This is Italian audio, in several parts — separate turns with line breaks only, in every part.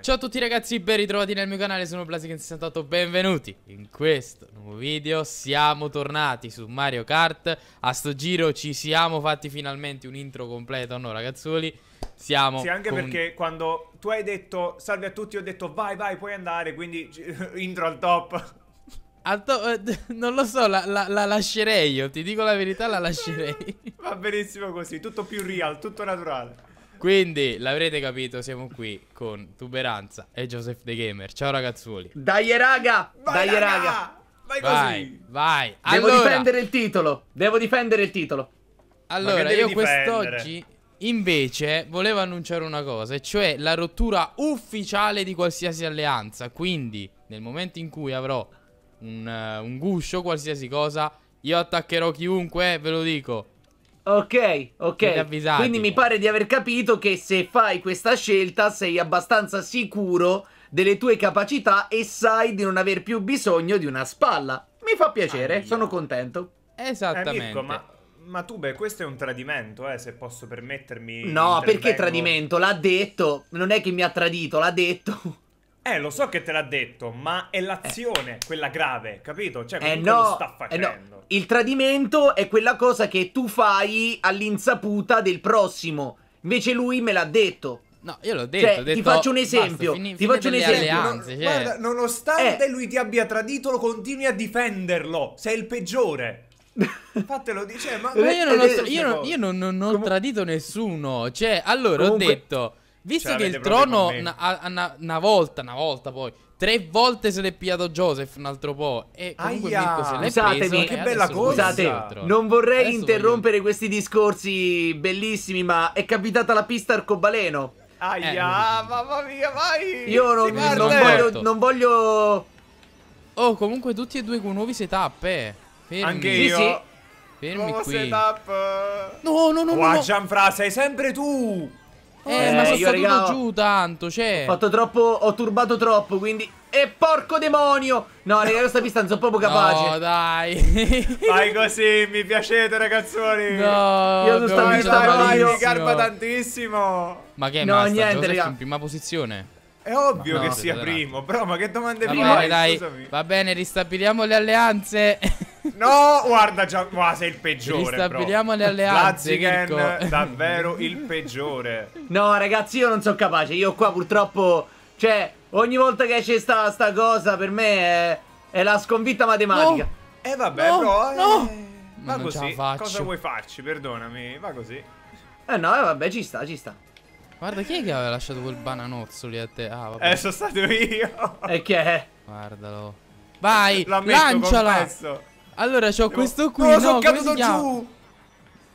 Ciao a tutti ragazzi, ben ritrovati nel mio canale, sono blasikin 68 benvenuti in questo nuovo video Siamo tornati su Mario Kart A sto giro ci siamo fatti finalmente un intro completo, no ragazzuoli? Siamo Sì, anche con... perché
quando tu hai detto salve a tutti, ho detto vai vai, puoi andare, quindi intro al top al to eh, non lo so, la, la, la lascerei io, ti dico la verità, la lascerei Va benissimo così, tutto più real, tutto naturale
quindi l'avrete capito, siamo qui con Tuberanza e Joseph The Gamer. Ciao ragazzuoli.
Dai raga, vai, dai raga. raga.
Vai,
vai, vai. Devo difendere
il titolo. Devo difendere il titolo. Allora, io quest'oggi
invece volevo annunciare una cosa, e cioè la rottura ufficiale di qualsiasi alleanza. Quindi, nel momento in cui avrò un, uh, un guscio, qualsiasi cosa, io attaccherò chiunque, ve lo dico.
Ok, ok. Quindi mi pare di aver capito che se fai questa scelta sei abbastanza sicuro delle tue capacità e sai di non aver più bisogno di una spalla. Mi fa piacere, ah, sono contento. Esattamente. Eh, eh, Mirko, ma,
ma tu, beh, questo è un tradimento, eh, se posso permettermi. No, perché tradimento?
L'ha detto, non è che mi ha tradito, l'ha detto.
Eh, lo so che te l'ha detto, ma è eh. l'azione eh. quella grave, capito? Cioè, eh no, lo sta facendo. Eh
no. Il tradimento è quella cosa che tu fai all'insaputa del prossimo. Invece lui me l'ha detto.
No, io l'ho detto, cioè, detto, Ti faccio un esempio. Basta, fini,
ti faccio un esempio. Alleanze, non, cioè. Guarda, nonostante eh. lui ti abbia tradito, lo continui a difenderlo.
Sei il peggiore.
Fatelo dice, cioè, ma, ma io non ho, eh, io eh, non, io non, non
ho tradito nessuno. Cioè, allora Comunque... ho detto Visto che il trono
una
volta, una volta poi, tre volte se l'è piato Joseph un altro po'. E comunque Aia.
se l'è Scusatemi, preso, eh, che bella cosa. non vorrei adesso interrompere voglio... questi discorsi bellissimi, ma è capitata la pista arcobaleno.
Aia, eh, mamma mia, vai! Io non,
non, voglio, certo. non, voglio, Oh, comunque tutti e due con nuovi setup,
eh. Fermi. Anche io. Sì, sì. Fermi Nuovo qui. setup.
No, no, no, Qua, no. Qua, no.
Gianfra, sei sempre tu. Eh, eh ma sono stato regalo, giù
tanto, cioè. Ho fatto troppo, ho turbato troppo, quindi... E porco demonio! No, raga, questa pista non sono proprio capace. No,
dai. Fai così, mi piacete, ragazzoni. No, io sono stato pista Mario. Mi garba tantissimo. Ma che è No, master, niente, raga. in
prima posizione. È ovvio no, che sia primo, però ma che domande fai? Dai, dai, va bene, ristabiliamo le alleanze.
No, guarda, già, ma sei il peggiore. Ristabiliamo bro. le alleanze. Lazigen, davvero il peggiore.
No, ragazzi, io non sono capace. Io qua purtroppo. Cioè, ogni volta che c'è sta, sta cosa, per me è, è la sconfitta matematica. No. Eh, vabbè, no, bro. No. Eh,
ma va così. Cosa vuoi farci? Perdonami, va così. Eh,
no, eh, vabbè, ci sta, ci sta.
Guarda, chi è che aveva lasciato quel bananozzo lì a te? Ah,
vabbè. Eh, sono stato io. E che è? Guardalo.
Vai, lanciala.
Allora c'ho questo qui. No, no sono caduto giù.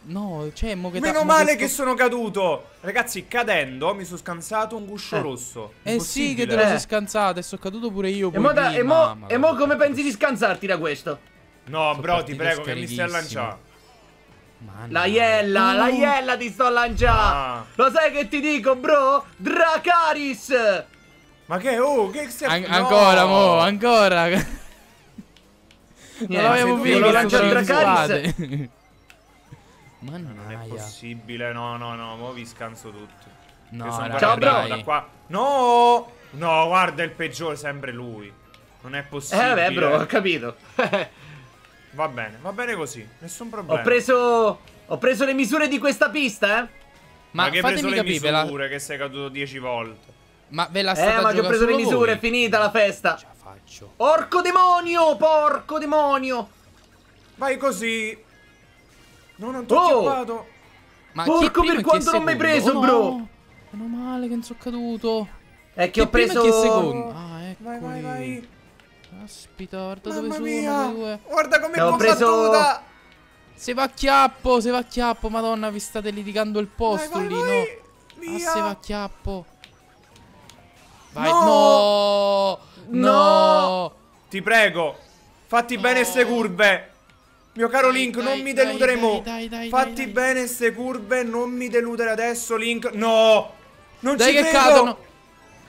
No, cioè, che Meno
male che sono caduto. Ragazzi, cadendo mi sono scansato un guscio eh. rosso. Eh sì, che te lo sei scansato e sono caduto pure io. E mo, da, e, mo, e mo come pensi di scansarti da questo? No,
sono bro, ti prego, che mi stai a lanciare.
Mano. La iella, no. la
uh. iella ti sto a lanciare. Ah. Lo sai che ti dico, bro? Dracaris! Ma che, oh, che stai... An no. Ancora, mo,
ancora non eh, l'abbiamo visto. Lo lancia il Dracaris.
Ma non è possibile. No, no, no. Mo vi scanso tutto. No, ciao, bro. Da qua. No, no, guarda il peggiore. Sempre lui. Non è possibile. Eh, vabbè, bro. Ho capito. va bene, va bene così. Nessun problema. Ho
preso. Ho preso le misure di questa pista, eh. Ma, ma che hai preso le capire, misure
la... che sei caduto 10 volte.
Ma ve la eh, state Eh, ma che ho preso le misure, voi. è finita la festa faccio? Porco demonio, porco demonio! Vai così! No, non ti ho oh! Chiappato.
Ma Porco per quanto non mi hai preso, oh, bro! No.
Meno male che non sono caduto. È che, che ho preso... Chi secondo? Ah, ecco. Vai, vai, vai. Aspita, guarda Mamma dove sono mia. due. Guarda come ho preso... Se va a chiappo, se va a chiappo, madonna, vi state litigando il posto vai, vai, lì, vai.
no? Via. Ah, se va a
chiappo.
Vai, no! no! No! no! Ti prego, fatti oh. bene ste curve. Mio caro dai, Link, dai, non mi deludere dai, mo. Dai, fatti bene ste curve,
non mi deludere adesso, Link. No! Non dai ci credo. cadono.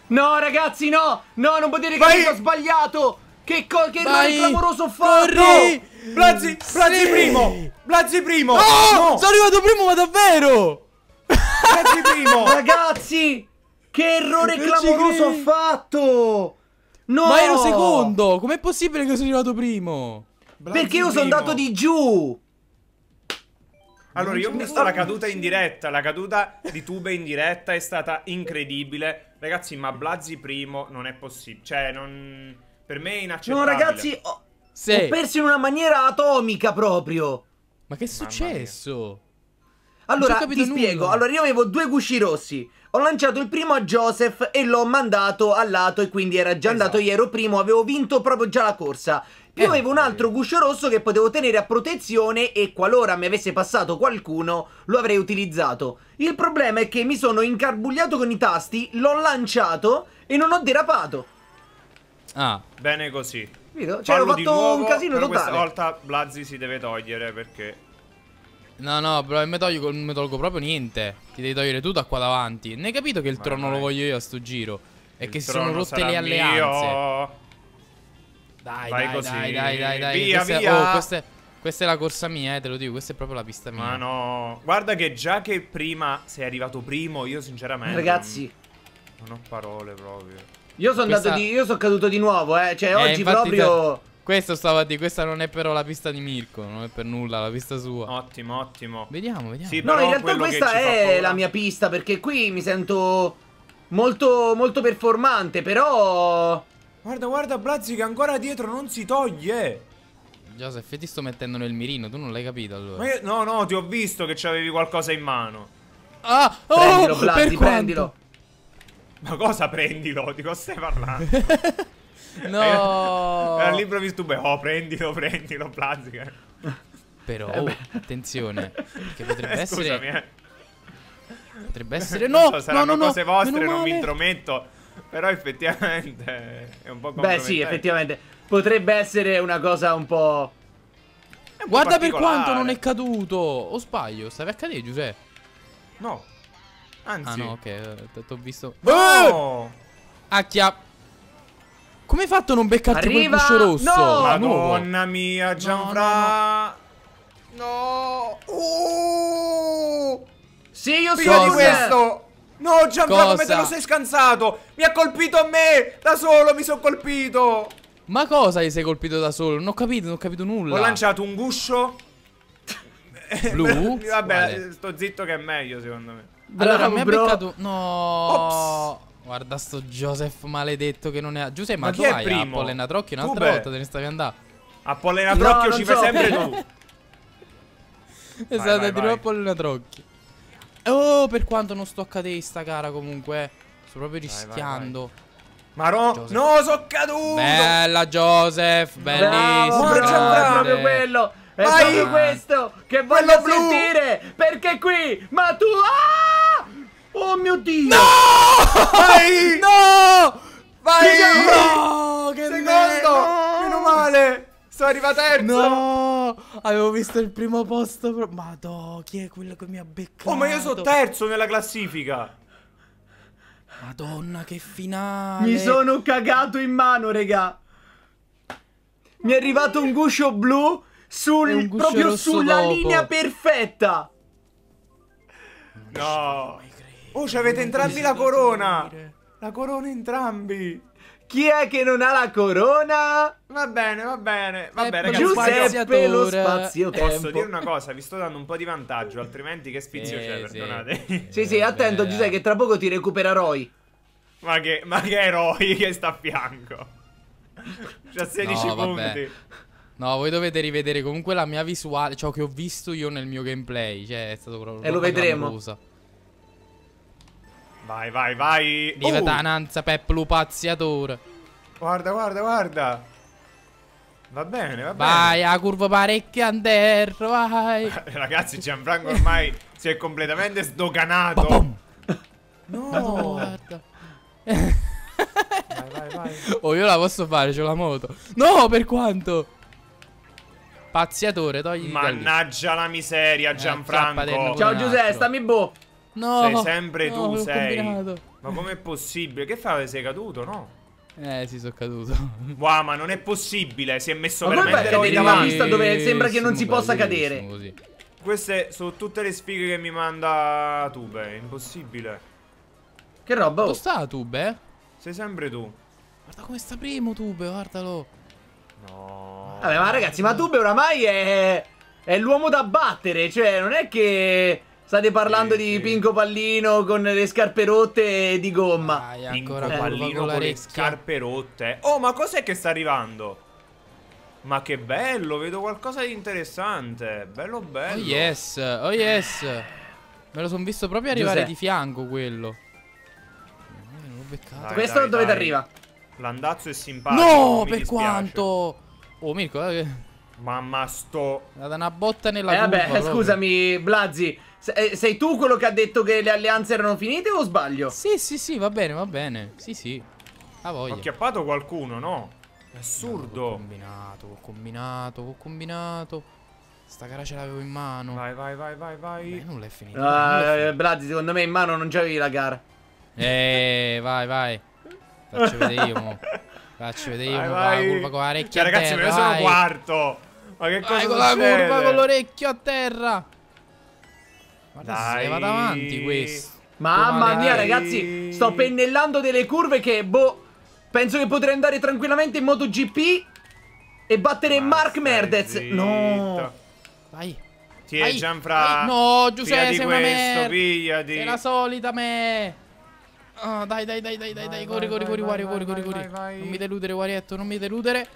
No, ragazzi, no! No, non potete dire che ho sbagliato! Che, co- che errore clamoroso ho fatto! No. Blazzi, Blazzi sì. primo! Blazzi primo! No! no! Sono arrivato primo, ma davvero! Blazzi primo! Ragazzi! Che errore non clamoroso ho
fatto! No! Ma ero secondo! Com'è possibile che sono arrivato primo?
Blanzi Perché io sono andato
di giù!
Allora, io ho visto la caduta in diretta. La caduta di Tube in diretta è stata incredibile. Ragazzi, ma Blazzi primo non è possibile. Cioè, non... per me è inaccettabile. No, ragazzi, ho... ho perso
in una maniera atomica proprio. Ma che è successo? Allora, ti nulla. spiego. Allora, io avevo due gusci rossi. Ho lanciato il primo a Joseph e l'ho mandato al lato e quindi era già esatto. andato, ieri primo, avevo vinto proprio già la corsa. Più eh, avevo un altro guscio rosso che potevo tenere a protezione e qualora mi avesse passato qualcuno lo avrei utilizzato. Il problema è che mi sono incarbugliato con i tasti, l'ho lanciato e non ho derapato.
Ah, bene così.
Cioè, Parlo ho fatto nuovo, un casino totale. Questa
volta Blazzi si deve togliere perché
No, no, però me tolgo, me tolgo proprio niente. Ti devi togliere tu da qua davanti. Ne hai capito che il Ma trono vai. lo voglio io a sto giro? E che si sono rotte le alleanze. Mio.
Dai, vai dai, così. dai, dai, dai, dai. Via, questa, via. Oh, questa,
è, questa è la corsa mia, eh, te lo dico. Questa è proprio la pista mia. Ma
no. Guarda che già che prima sei arrivato primo, io sinceramente... Ragazzi. Non, ho parole proprio. Io
sono questa... andato
di... caduto di nuovo, eh. Cioè, eh, oggi proprio...
Te... Questo stava di questa non è però la pista di Mirko, non è per nulla la pista sua. Ottimo, ottimo. Vediamo, vediamo. Sì, no, in realtà questa è la
mia pista perché qui mi sento molto molto performante, però Guarda, guarda Blazzi che ancora dietro non si toglie.
Joseph, ti sto mettendo nel mirino, tu non l'hai capito allora. Io, no, no, ti ho visto che c'avevi qualcosa in mano.
Ah, oh, prendilo, Blazzi, prendilo. Ma cosa prendilo? Di cosa stai parlando? No! Era all'improvviso tu, beh, oh, prendilo, prendilo, plastica. Però, eh attenzione, che potrebbe eh, scusami, essere... Eh. Potrebbe essere... No, so, saranno no, no, cose vostre, non mi intrometto. Però
effettivamente è un po' Beh, sì, effettivamente. Potrebbe essere una cosa un po'... Un
po Guarda per quanto non è caduto! O sbaglio, stavi a cadere, Giuseppe? No. Anzi. Ah no, ok, eh, t'ho visto... No! Oh! Acchia! Come hai fatto a non beccarti Arriva! quel rosso? No! Madonna
mia, Gianfra! No! no, no. no. Uh! Sì, io sono so di questo! No, Gianfra, come te lo sei scansato? Mi ha colpito a
me! Da solo mi sono colpito! Ma cosa gli sei colpito da solo? Non ho capito, non ho capito nulla. Ho lanciato un guscio. Blu? Vabbè, Quale?
sto zitto che è meglio, secondo me. Bravo, allora, mi ha beccato... No... Ops.
Guarda sto Joseph maledetto che non è... Giuseppe, ma, ma tu hai primo? Apple e Natrocchio un'altra volta, te ne stavi andando. Apple e no, ci fai so. sempre tu.
esatto, è di nuovo
Apple Oh, per quanto non sto a sta cara comunque. Eh. Sto proprio rischiando. Vai, no, so caduto. Bella Joseph, bellissimo. Ma proprio quello.
È Vai. proprio questo che voglio quello sentire, blu. perché qui, ma tu ah! Oh mio Dio! No! Vai! No! Vai! No! Oh, che Secondo! No! Meno male! Sono arrivato terzo!
No! Avevo visto il primo posto. Pro... Madò, chi è quello che mi ha beccato? Oh, ma io sono terzo
nella classifica! Madonna, che finale!
Mi sono cagato in mano, regà! Mi è arrivato un guscio blu sul, un guscio proprio sulla dopo. linea perfetta!
No! Oh, c'avete entrambi la corona! La corona entrambi! Chi è che non ha la corona? Va bene, va bene, va bene. Ecco, Giuseppe lo spazio. Posso dire una cosa, vi sto dando un po' di vantaggio, altrimenti che spizio eh, c'è, sì. perdonate.
Sì, sì, attento Giuseppe che tra poco ti recupera Roy.
Ma che, ma che eroi che sta a fianco. C'ha 16 no, punti. No, voi
dovete rivedere comunque la mia visuale, ciò che ho visto io nel mio gameplay, cioè è stato proprio E lo vedremo. Grammosa.
Vai, vai, vai. Viva oh. Tananza
per plupaziatore.
Guarda, guarda, guarda. Va bene, va vai, bene. Vai,
a curva parecchia anderro, vai.
Ragazzi, Gianfranco ormai si è completamente sdoganato. Ba no. Guarda. vai,
vai, vai. Oh, io la posso fare, c'ho la moto.
No, per quanto? Pazziatore, togli. Mannaggia la miseria, eh, Gianfranco. Ciao Giuseppe, stammi boh. No, sei sempre no, tu, sei. Combinato. Ma com'è possibile? Che fai? Sei caduto, no? Eh, sì, sono caduto. Wow, ma non è possibile. Si è messo ma veramente poi cadere pista dove sembra che non si possa cadere. Così. Queste sono tutte le spighe che mi manda Tube. È impossibile. Che roba? Oh. Dove sta Tube? Sei sempre
tu.
Guarda come sta primo Tube, guardalo.
No. Vabbè, ma ragazzi, ma Tube oramai è. È l'uomo da battere. Cioè, non è che. State parlando sì, di sì. Pinco Pallino con le scarpe rotte e di gomma. Vai, Pinco Pallino con, con le
scarpe rotte. Oh, ma cos'è che sta arrivando? Ma che bello, vedo qualcosa di interessante. Bello, bello. Oh yes,
oh yes.
Me lo sono visto proprio
arrivare Giuseppe. di fianco quello.
Eh,
beccato. Dai, Questo
dai, dove ti arriva?
L'andazzo è simpatico. No, per
quanto. Oh, Mirko, che... Eh. Mamma sto... Da una botta nella eh, curva, vabbè, proprio. scusami, Blazzi. Eh, sei tu quello che ha detto che le alleanze erano finite o sbaglio? Sì, sì, sì, va bene, va bene. Sì, sì. A voglia. Ho chiappato qualcuno, no? È assurdo. Ho combinato, ho combinato, ho combinato. Sta gara ce l'avevo in mano. Vai, vai, vai, vai, vai. Beh, nulla è finito. Ah, eh,
Blazzi, secondo me in mano non c'avevi la gara. Eh, vai, vai. Faccio
vedere io, mo. Faccio vedere vai, io, vai. la curva con l'orecchio cioè, a ragazzi, terra. Ragazzi, me ne sono
quarto. Ma che
vai cosa vai, con la curva con
l'orecchio a terra.
Guarda Dai. se ne va davanti questo.
Mamma Dai. mia, ragazzi, sto pennellando delle curve che, boh, penso che potrei andare tranquillamente in MotoGP e battere Ma Mark Merdez. No.
Vai. Ti è Gianfra. No, Giuseppe, sei una merda. Pigliati. Sei la
solita me. Oh, dai, dai, dai, dai, dai, dai, corri, corri, corri, Wario, corri, corri, corri. Non mi deludere, Warietto, non mi deludere.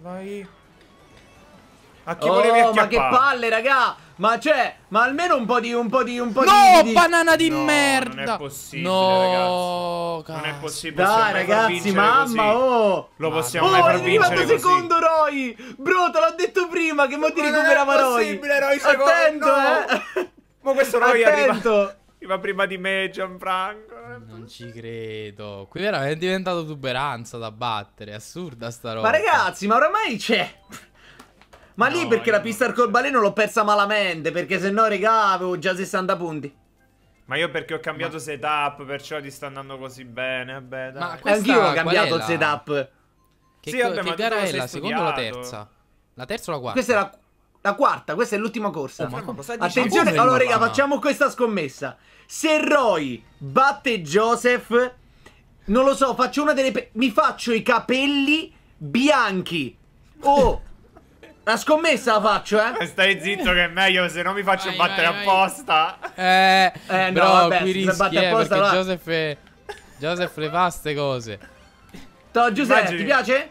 Vai. Oh, A chi oh, volevi acchiappare? ma che palle, raga! Ma c'è, cioè, ma almeno un po' di, un po' di, un po' no, di... No, banana di no, merda! Non è possibile, no, ragazzi. Non è possibile. Dai, ragazzi, mamma, così. oh! Lo possiamo oh, mai far vincere così. secondo, Roy! Bro, te l'ho detto prima che mo ti recuperava Roy! Non è possibile, Roy, secondo! Attento, no. eh! ma questo Roy Attento.
arriva... Arriva prima di me, Gianfranco. Non ci credo. Qui
veramente è diventato tuberanza da battere. assurda sta roba. Ma
ragazzi, ma oramai c'è. Ma no, lì perché la pista arcobaleno l'ho persa malamente, perché se no, regà, avevo già 60 punti.
Ma io perché ho cambiato ma... setup, perciò ti sta andando così bene, vabbè,
dai. Ma questa, anch'io ho cambiato setup. Che, sì, vabbè, che ma gara è la seconda o la terza? La terza o la quarta? Questa è la, la quarta, questa è l'ultima corsa. Oh, ma diciamo come? Attenzione, come allora, raga, facciamo questa scommessa. Se Roy batte Joseph, non lo so, faccio una delle... Mi faccio i capelli bianchi. O... Oh, la scommessa la faccio, eh. eh? Stai zitto che è meglio, se no mi faccio vai, battere vai, apposta.
Eh, eh però no, vabbè, qui rischi, eh, apposta, perché
Joseph, è... Joseph le fa ste
cose.
To, Giuseppe, Immagini. ti piace?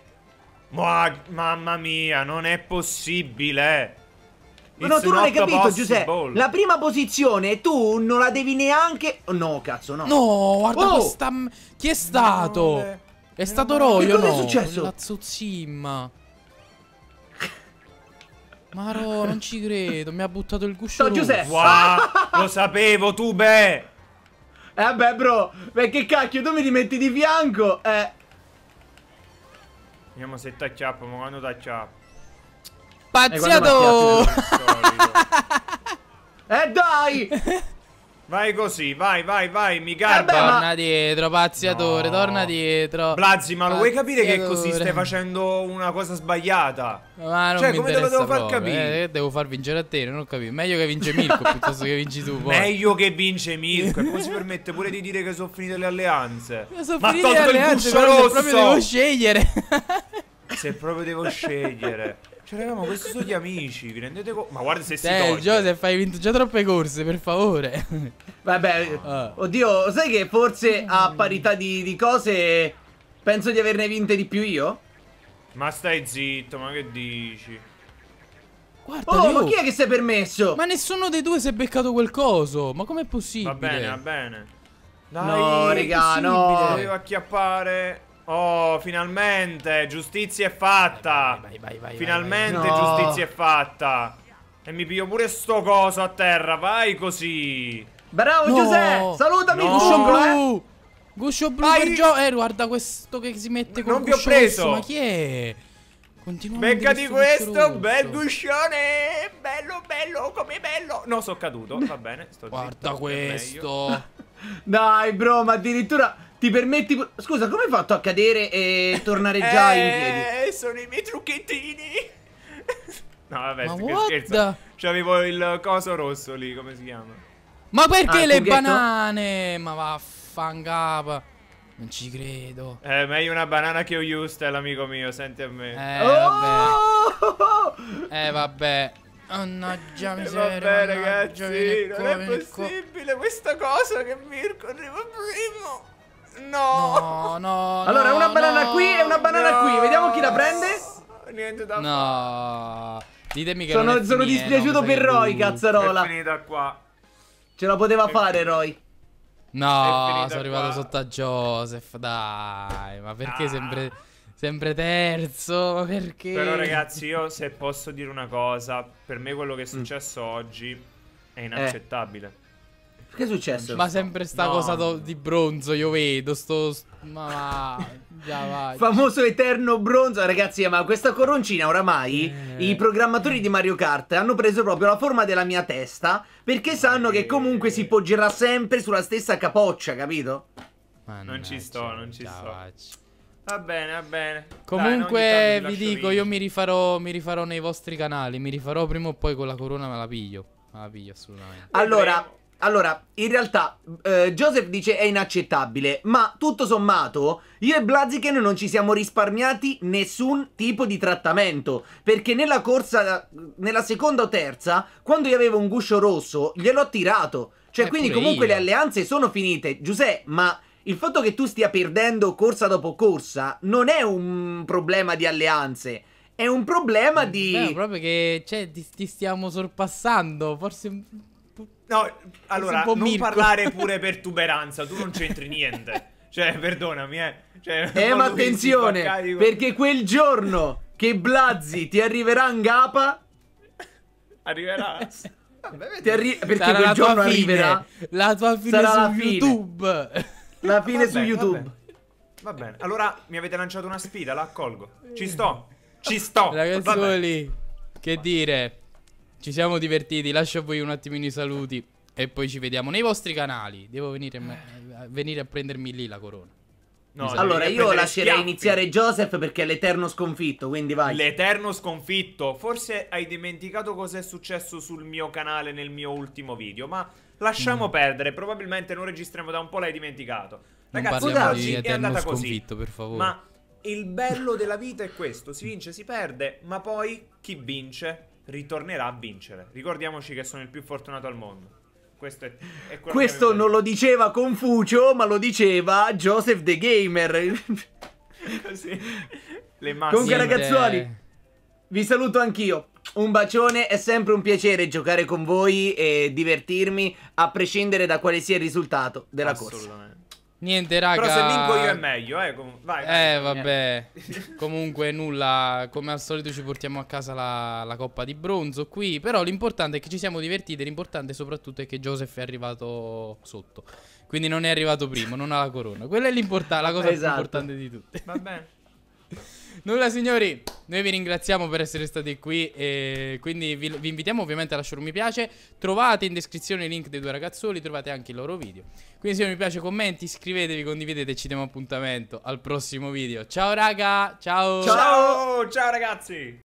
Ma, mamma mia, non è possibile.
It's no, tu non hai capito, possible. Giuseppe. La prima posizione tu non la devi neanche. No, cazzo, no. No, guarda oh! questa. Chi è stato? No, è stato Roy, no? Che cosa è successo? La
zuzzimma. Maro, non ci credo, mi ha buttato il guscio. No, Giuseppe! Wow,
lo sapevo tu, beh! Eh beh, bro, beh, che cacchio, tu mi rimetti di fianco, eh.
Vediamo se tacciappo, ma quando tacciappo?
Pazziato! Eh, eh dai!
Vai così, vai, vai, vai, mi eh garba. Eh beh, torna
dietro, pazziatore, no. torna
dietro. Blazzi, ma lo vuoi capire che così stai facendo una cosa sbagliata? Ma non cioè, mi come te lo devo proprio. far capire?
Eh, devo far vincere a te, non ho capito. Meglio che vince Mirko piuttosto che vinci tu. Poi. Meglio
che vince Mirko. e poi si permette pure di dire che sono finite le alleanze. Sono ma finite le alleanze, però rosso. proprio devo scegliere. se proprio devo scegliere.
Cioè, raga, ma questi sono
amici, vi rendete conto? Ma guarda se si eh, toglie.
Joseph, hai vinto già troppe corse, per favore. Vabbè, ah. oddio, sai che forse a parità di, di, cose penso di averne vinte di più io?
Ma stai zitto, ma che dici? Guarda, oh, ma chi è che si
è permesso? Ma nessuno dei due si è beccato quel coso, ma com'è possibile? Va bene, va bene. Dai, no, raga, no. Doveva
acchiappare. Oh, finalmente, giustizia è fatta. Vai, vai, vai, finalmente no. giustizia è fatta. E mi piglio pure sto coso a terra, vai così. Bravo no. Giuseppe, salutami no. Guscio blu.
Eh. Guscio blu vai. per Gio. Eh,
guarda questo che si mette con Non vi ho preso. Questo. Ma chi è? Continuamente Beccati questo, questo bel guscione. Bello, bello, come bello. No, sono caduto, va bene. Sto guarda
zitto, questo. Dai, bro, ma addirittura... Ti permetti... Scusa, come hai fatto a cadere e tornare già in eh, piedi? Eh, sono i miei trucchettini. no,
vabbè, Ma che scherzo. C'avevo cioè, il coso rosso lì, come si chiama? Ma perché ah, le
banane? Ma vaffangava.
Non ci credo. Eh, meglio una banana che un Houston, l'amico mio, senti a me. Eh, oh! vabbè. Eh, vabbè. Mannaggia eh, miseria. Eh, vabbè, ragazzi, non è possibile questa cosa che Mirko arriva primo. No. No,
no. Allora, una banana no, qui e una banana no. qui.
Vediamo chi la prende. Niente da No. Ditemi che sono, sono finito, dispiaciuto per Roy, cazzarola.
È finita qua. Ce la poteva fare Roy.
No, sono arrivato qua. sotto a Joseph, dai. Ma perché ah. sempre sempre terzo, ma perché? Però ragazzi,
io
se posso dire una cosa, per me quello che è successo mm. oggi è eh. inaccettabile. Eh. Che è successo?
Ma sempre sta no. cosa di bronzo, io vedo, sto...
ma va, già vai. Famoso eterno bronzo, ragazzi, ma questa coroncina oramai, eh. i programmatori di Mario Kart hanno preso proprio la forma della mia testa, perché sanno eh. che comunque si poggerà sempre sulla stessa capoccia, capito?
Mannaggia, non ci sto, non ci sto. Vacci. Va bene, va bene. Comunque Dai, vi dico,
io mi rifarò, mi rifarò
nei vostri canali, mi rifarò prima o poi con la corona, me la piglio. Me la piglio assolutamente.
Allora... Allora, in realtà, eh, Joseph dice è inaccettabile, ma tutto sommato, io e Blaziken non ci siamo risparmiati nessun tipo di trattamento, perché nella corsa, nella seconda o terza, quando io avevo un guscio rosso, gliel'ho tirato. Cioè, eh, quindi comunque io. le alleanze sono finite. Giuseppe, ma il fatto che tu stia perdendo corsa dopo corsa non è un problema di alleanze. È un problema di... No,
proprio che, cioè, ti, ti stiamo sorpassando, forse...
No, allora, non Mirko. parlare pure per tuberanza, tu non c'entri niente. Cioè, perdonami, eh. Cioè, eh, ma attenzione, perché
quel giorno che Blazzi ti arriverà in gapa... Arriverà. Vabbè, ti arri- perché sarà quel giorno fine. arriverà. La tua fine sarà su YouTube. Fine. La fine vabbè, su YouTube.
Va bene, allora mi avete lanciato una sfida, la accolgo. Ci sto, ci sto. Ragazzuoli,
che dire... Ci siamo divertiti, lascio a voi un attimino i saluti e poi ci vediamo nei vostri canali. Devo venire, a, eh, venire a prendermi lì la corona. No,
allora io lascerei schiaffi. iniziare Joseph perché è l'eterno sconfitto, quindi vai.
L'eterno sconfitto. Forse hai dimenticato cosa è successo sul mio canale nel mio ultimo video, ma lasciamo mm. perdere, probabilmente non registriamo da un po', l'hai dimenticato. Ragazzi, oggi è andata così. Per favore. Ma il bello della vita è questo, si vince, si perde, ma poi chi vince? ritornerà a vincere. Ricordiamoci che sono il più fortunato al mondo. Questo, è, è Questo
non lo diceva Confucio, ma lo diceva Joseph the Gamer.
Così. Le Comunque, ragazzuoli,
vi saluto anch'io. Un bacione, è sempre un piacere giocare con voi e divertirmi, a prescindere da quale sia il risultato della Assolutamente. corsa. Assolutamente. Niente, raga. Però se vinco io è
meglio, eh. Com vai, vai, eh, vabbè.
Comunque, nulla. Come al solito, ci portiamo a casa la, la coppa di bronzo qui. Però l'importante è che ci siamo divertiti. L'importante, soprattutto, è che Joseph è arrivato sotto. Quindi non è arrivato primo, non ha la corona. Quella è l'importante, la cosa esatto. più importante di tutte. Va bene. Nulla signori, noi vi ringraziamo per essere stati qui e quindi vi, vi invitiamo ovviamente a lasciare un mi piace. Trovate in descrizione il link dei due ragazzoli, trovate anche i loro video. Quindi se vi piace commenti, iscrivetevi, condividete, ci diamo appuntamento al prossimo video. Ciao raga, ciao!
Ciao, ciao ragazzi!